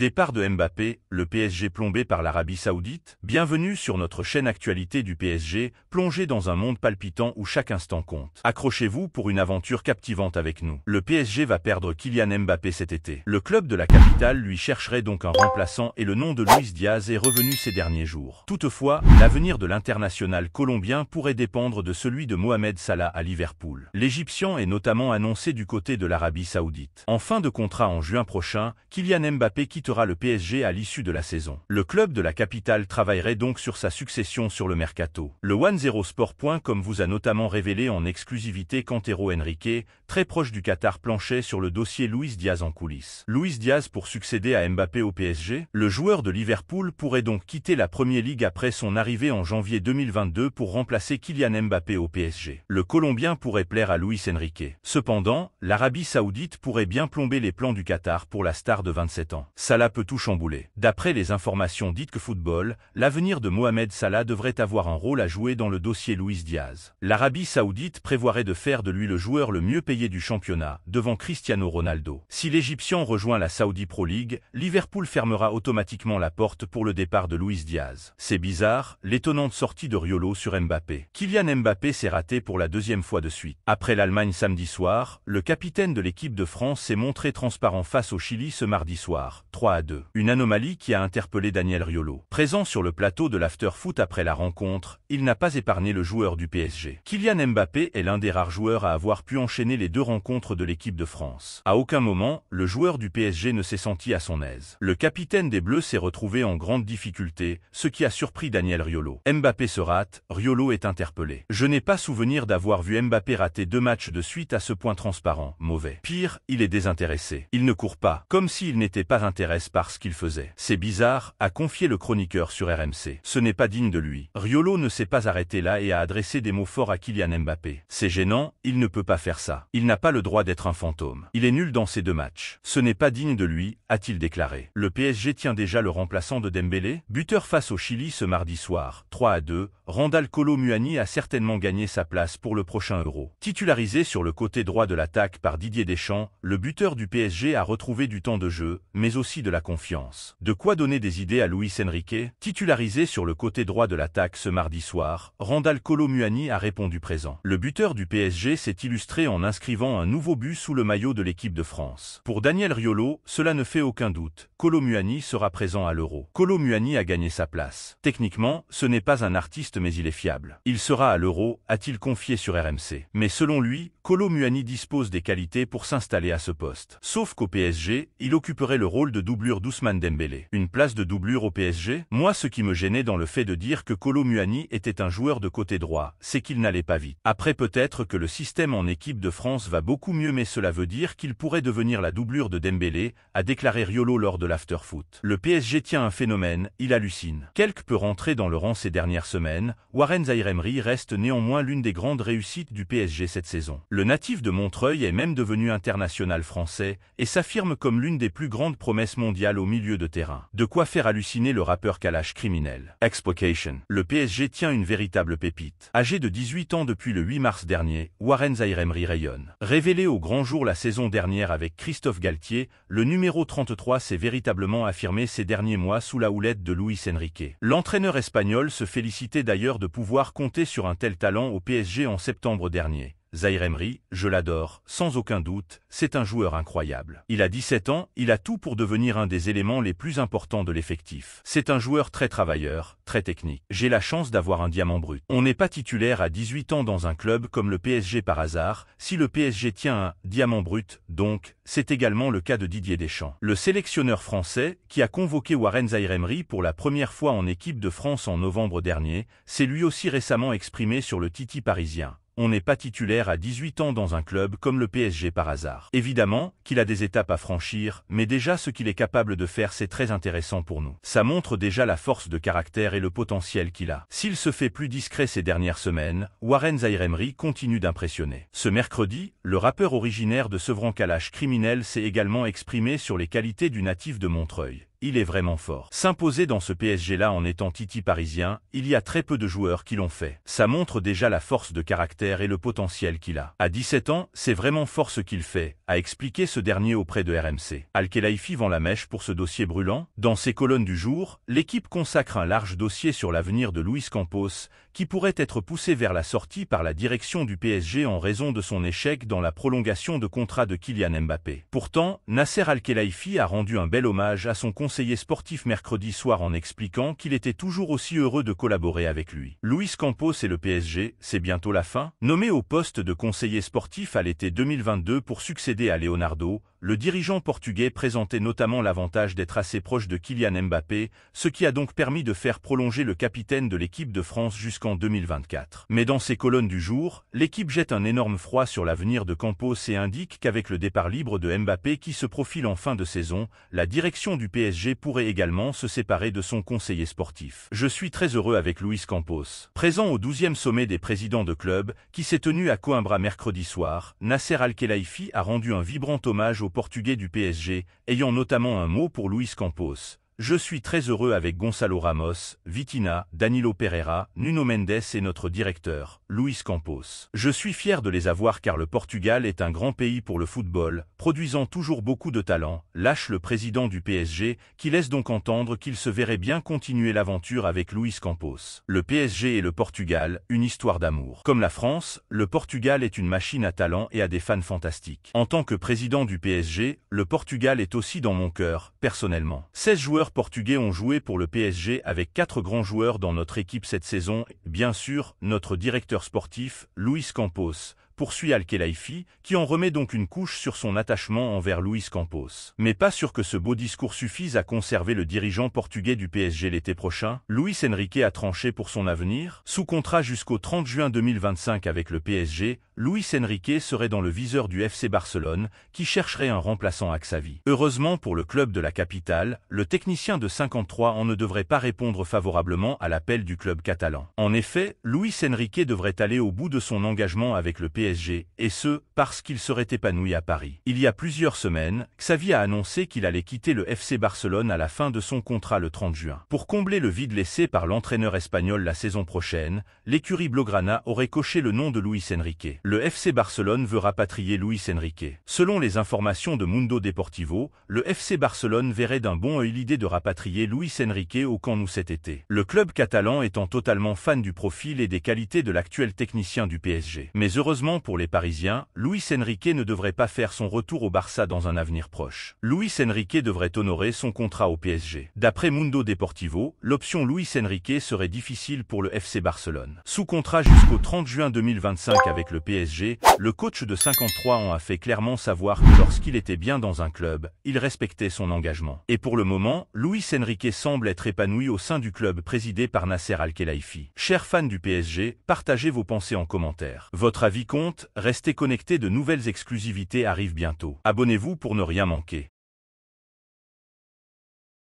Départ de Mbappé, le PSG plombé par l'Arabie Saoudite. Bienvenue sur notre chaîne Actualité du PSG, plongé dans un monde palpitant où chaque instant compte. Accrochez-vous pour une aventure captivante avec nous. Le PSG va perdre Kylian Mbappé cet été. Le club de la capitale lui chercherait donc un remplaçant et le nom de Luis Diaz est revenu ces derniers jours. Toutefois, l'avenir de l'international colombien pourrait dépendre de celui de Mohamed Salah à Liverpool. L'Égyptien est notamment annoncé du côté de l'Arabie Saoudite. En fin de contrat en juin prochain, Kylian Mbappé quitte le PSG à l'issue de la saison. Le club de la capitale travaillerait donc sur sa succession sur le mercato. Le 1-0 Sport.com vous a notamment révélé en exclusivité qu'Antero Henrique, très proche du Qatar, planchait sur le dossier Luis Diaz en coulisses. Luis Diaz pour succéder à Mbappé au PSG, le joueur de Liverpool pourrait donc quitter la Premier League après son arrivée en janvier 2022 pour remplacer Kylian Mbappé au PSG. Le Colombien pourrait plaire à Luis Enrique. Cependant, l'Arabie Saoudite pourrait bien plomber les plans du Qatar pour la star de 27 ans peut tout chambouler. D'après les informations dites que football, l'avenir de Mohamed Salah devrait avoir un rôle à jouer dans le dossier Luis Diaz. L'Arabie saoudite prévoirait de faire de lui le joueur le mieux payé du championnat, devant Cristiano Ronaldo. Si l'Égyptien rejoint la Saudi Pro League, Liverpool fermera automatiquement la porte pour le départ de Luis Diaz. C'est bizarre, l'étonnante sortie de Riolo sur Mbappé. Kylian Mbappé s'est raté pour la deuxième fois de suite. Après l'Allemagne samedi soir, le capitaine de l'équipe de France s'est montré transparent face au Chili ce mardi soir à 2. Une anomalie qui a interpellé Daniel Riolo. Présent sur le plateau de l'after-foot après la rencontre, il n'a pas épargné le joueur du PSG. Kylian Mbappé est l'un des rares joueurs à avoir pu enchaîner les deux rencontres de l'équipe de France. À aucun moment, le joueur du PSG ne s'est senti à son aise. Le capitaine des Bleus s'est retrouvé en grande difficulté, ce qui a surpris Daniel Riolo. Mbappé se rate, Riolo est interpellé. Je n'ai pas souvenir d'avoir vu Mbappé rater deux matchs de suite à ce point transparent, mauvais. Pire, il est désintéressé. Il ne court pas, comme s'il n'était pas intéressé parce qu'il faisait. C'est bizarre, a confié le chroniqueur sur RMC. Ce n'est pas digne de lui. Riolo ne s'est pas arrêté là et a adressé des mots forts à Kylian Mbappé. C'est gênant, il ne peut pas faire ça. Il n'a pas le droit d'être un fantôme. Il est nul dans ces deux matchs. Ce n'est pas digne de lui, a-t-il déclaré. Le PSG tient déjà le remplaçant de Dembélé, buteur face au Chili ce mardi soir, 3 à 2. Randall Colo Muani a certainement gagné sa place pour le prochain Euro. Titularisé sur le côté droit de l'attaque par Didier Deschamps, le buteur du PSG a retrouvé du temps de jeu, mais aussi de la confiance. De quoi donner des idées à Luis Enrique Titularisé sur le côté droit de l'attaque ce mardi soir, Randall Colomuani a répondu présent. Le buteur du PSG s'est illustré en inscrivant un nouveau but sous le maillot de l'équipe de France. Pour Daniel Riolo, cela ne fait aucun doute. Colomuani sera présent à l'Euro. Colomuani a gagné sa place. Techniquement, ce n'est pas un artiste mais il est fiable. Il sera à l'Euro, a-t-il confié sur RMC. Mais selon lui, Colomuani dispose des qualités pour s'installer à ce poste. Sauf qu'au PSG, il occuperait le rôle de doublure d'Ousmane Dembélé. Une place de doublure au PSG Moi ce qui me gênait dans le fait de dire que Colo Muani était un joueur de côté droit, c'est qu'il n'allait pas vite. Après peut-être que le système en équipe de France va beaucoup mieux mais cela veut dire qu'il pourrait devenir la doublure de Dembélé, a déclaré Riolo lors de l'after-foot. Le PSG tient un phénomène, il hallucine. Quelque peu rentrer dans le rang ces dernières semaines, Warren Zairemri reste néanmoins l'une des grandes réussites du PSG cette saison. Le natif de Montreuil est même devenu international français et s'affirme comme l'une des plus grandes promesses Mondial au milieu de terrain. De quoi faire halluciner le rappeur Kalash criminel. Expocation. Le PSG tient une véritable pépite. Âgé de 18 ans depuis le 8 mars dernier, Warren Zairemri rayonne. Révélé au grand jour la saison dernière avec Christophe Galtier, le numéro 33 s'est véritablement affirmé ces derniers mois sous la houlette de Luis Enrique. L'entraîneur espagnol se félicitait d'ailleurs de pouvoir compter sur un tel talent au PSG en septembre dernier. Zaire je l'adore, sans aucun doute, c'est un joueur incroyable. Il a 17 ans, il a tout pour devenir un des éléments les plus importants de l'effectif. C'est un joueur très travailleur, très technique. J'ai la chance d'avoir un diamant brut. On n'est pas titulaire à 18 ans dans un club comme le PSG par hasard, si le PSG tient un diamant brut, donc, c'est également le cas de Didier Deschamps. Le sélectionneur français, qui a convoqué Warren Zaire pour la première fois en équipe de France en novembre dernier, s'est lui aussi récemment exprimé sur le Titi parisien on n'est pas titulaire à 18 ans dans un club comme le PSG par hasard. Évidemment qu'il a des étapes à franchir, mais déjà ce qu'il est capable de faire c'est très intéressant pour nous. Ça montre déjà la force de caractère et le potentiel qu'il a. S'il se fait plus discret ces dernières semaines, Warren Zairemri continue d'impressionner. Ce mercredi, le rappeur originaire de Sevran Kalash criminel s'est également exprimé sur les qualités du natif de Montreuil il est vraiment fort. S'imposer dans ce PSG-là en étant Titi parisien, il y a très peu de joueurs qui l'ont fait. Ça montre déjà la force de caractère et le potentiel qu'il a. À 17 ans, c'est vraiment fort ce qu'il fait, a expliqué ce dernier auprès de RMC. Al-Khelaifi vend la mèche pour ce dossier brûlant. Dans ses colonnes du jour, l'équipe consacre un large dossier sur l'avenir de Luis Campos, qui pourrait être poussé vers la sortie par la direction du PSG en raison de son échec dans la prolongation de contrat de Kylian Mbappé. Pourtant, Nasser Al-Khelaifi a rendu un bel hommage à son conseiller conseiller sportif mercredi soir en expliquant qu'il était toujours aussi heureux de collaborer avec lui. Luis Campos et le PSG, c'est bientôt la fin. Nommé au poste de conseiller sportif à l'été 2022 pour succéder à Leonardo, le dirigeant portugais présentait notamment l'avantage d'être assez proche de Kylian Mbappé, ce qui a donc permis de faire prolonger le capitaine de l'équipe de France jusqu'en 2024. Mais dans ses colonnes du jour, l'équipe jette un énorme froid sur l'avenir de Campos et indique qu'avec le départ libre de Mbappé qui se profile en fin de saison, la direction du PSG pourrait également se séparer de son conseiller sportif. Je suis très heureux avec Luis Campos. Présent au 12e sommet des présidents de club, qui s'est tenu à Coimbra mercredi soir, Nasser Al-Khelaifi a rendu un vibrant hommage au Portugais du PSG, ayant notamment un mot pour Luis Campos, je suis très heureux avec Gonzalo Ramos, Vitina, Danilo Pereira, Nuno Mendes et notre directeur, Luis Campos. Je suis fier de les avoir car le Portugal est un grand pays pour le football, produisant toujours beaucoup de talent, lâche le président du PSG, qui laisse donc entendre qu'il se verrait bien continuer l'aventure avec Luis Campos. Le PSG et le Portugal, une histoire d'amour. Comme la France, le Portugal est une machine à talent et à des fans fantastiques. En tant que président du PSG, le Portugal est aussi dans mon cœur, personnellement. 16 joueurs portugais ont joué pour le PSG avec quatre grands joueurs dans notre équipe cette saison. Bien sûr, notre directeur sportif, Luis Campos, poursuit al qui en remet donc une couche sur son attachement envers Luis Campos. Mais pas sûr que ce beau discours suffise à conserver le dirigeant portugais du PSG l'été prochain. Luis Enrique a tranché pour son avenir, sous contrat jusqu'au 30 juin 2025 avec le PSG, Luis Enrique serait dans le viseur du FC Barcelone, qui chercherait un remplaçant à Xavi. Heureusement pour le club de la capitale, le technicien de 53 ans ne devrait pas répondre favorablement à l'appel du club catalan. En effet, Luis Enrique devrait aller au bout de son engagement avec le PSG, et ce, parce qu'il serait épanoui à Paris. Il y a plusieurs semaines, Xavi a annoncé qu'il allait quitter le FC Barcelone à la fin de son contrat le 30 juin. Pour combler le vide laissé par l'entraîneur espagnol la saison prochaine, l'écurie Blaugrana aurait coché le nom de Luis Enrique le FC Barcelone veut rapatrier Luis Enrique. Selon les informations de Mundo Deportivo, le FC Barcelone verrait d'un bon œil l'idée de rapatrier Luis Enrique au camp nous cet été. Le club catalan étant totalement fan du profil et des qualités de l'actuel technicien du PSG. Mais heureusement pour les Parisiens, Luis Enrique ne devrait pas faire son retour au Barça dans un avenir proche. Luis Enrique devrait honorer son contrat au PSG. D'après Mundo Deportivo, l'option Luis Enrique serait difficile pour le FC Barcelone. Sous contrat jusqu'au 30 juin 2025 avec le PSG, PSG, le coach de 53 ans a fait clairement savoir que lorsqu'il était bien dans un club, il respectait son engagement. Et pour le moment, Luis Enrique semble être épanoui au sein du club présidé par Nasser Al-Khelaifi. Chers fans du PSG, partagez vos pensées en commentaire. Votre avis compte, restez connectés, de nouvelles exclusivités arrivent bientôt. Abonnez-vous pour ne rien manquer.